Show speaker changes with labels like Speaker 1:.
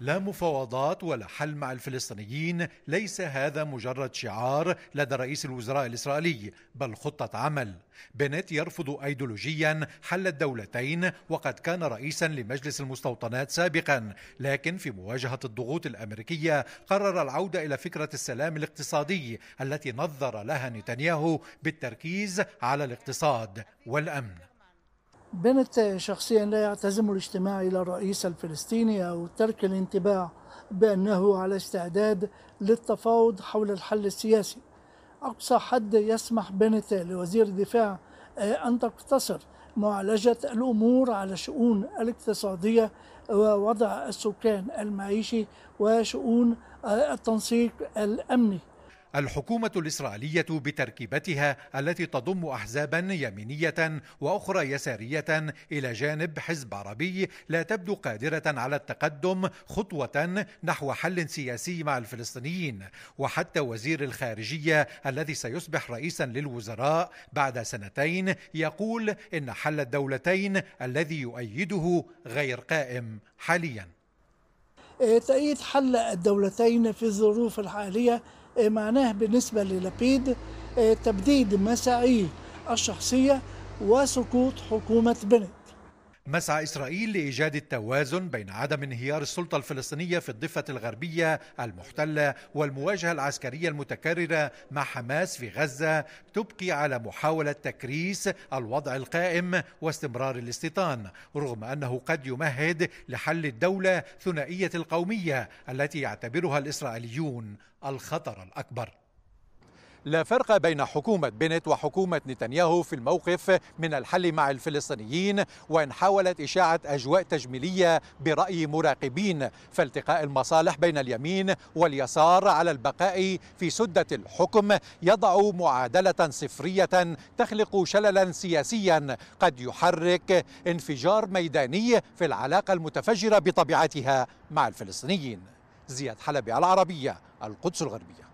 Speaker 1: لا مفاوضات ولا حل مع الفلسطينيين ليس هذا مجرد شعار لدى رئيس الوزراء الإسرائيلي بل خطة عمل بنت يرفض أيديولوجيا حل الدولتين وقد كان رئيسا لمجلس المستوطنات سابقا لكن في مواجهة الضغوط الأمريكية قرر العودة إلى فكرة السلام الاقتصادي التي نظر لها نتنياهو بالتركيز على الاقتصاد والأمن
Speaker 2: بنت شخصيا لا يعتزم الاجتماع إلى الرئيس الفلسطيني أو ترك الانتباع بأنه على استعداد للتفاوض حول الحل السياسي أقصى حد يسمح بنت لوزير الدفاع أن تقتصر معالجة الأمور على الشؤون الاقتصادية ووضع السكان المعيشي وشؤون التنسيق الأمني
Speaker 1: الحكومة الإسرائيلية بتركيبتها التي تضم أحزابا يمينية وأخرى يسارية إلى جانب حزب عربي لا تبدو قادرة على التقدم خطوة نحو حل سياسي مع الفلسطينيين وحتى وزير الخارجية الذي سيصبح رئيسا للوزراء بعد سنتين يقول إن حل الدولتين الذي يؤيده غير قائم حاليا
Speaker 2: إيه، تأييد حل الدولتين في الظروف الحالية معناه بالنسبة للبيد آه، تبديد مساعيه الشخصية وسقوط حكومة بنت
Speaker 1: مسعى إسرائيل لإيجاد التوازن بين عدم انهيار السلطة الفلسطينية في الضفة الغربية المحتلة والمواجهة العسكرية المتكررة مع حماس في غزة تبقي على محاولة تكريس الوضع القائم واستمرار الاستيطان رغم أنه قد يمهد لحل الدولة ثنائية القومية التي يعتبرها الإسرائيليون الخطر الأكبر لا فرق بين حكومة بنت وحكومة نتنياهو في الموقف من الحل مع الفلسطينيين وإن حاولت إشاعة أجواء تجميلية برأي مراقبين فالتقاء المصالح بين اليمين واليسار على البقاء في سدة الحكم يضع معادلة صفرية تخلق شللا سياسيا قد يحرك انفجار ميداني في العلاقة المتفجرة بطبيعتها مع الفلسطينيين زياد حلبي العربية القدس الغربية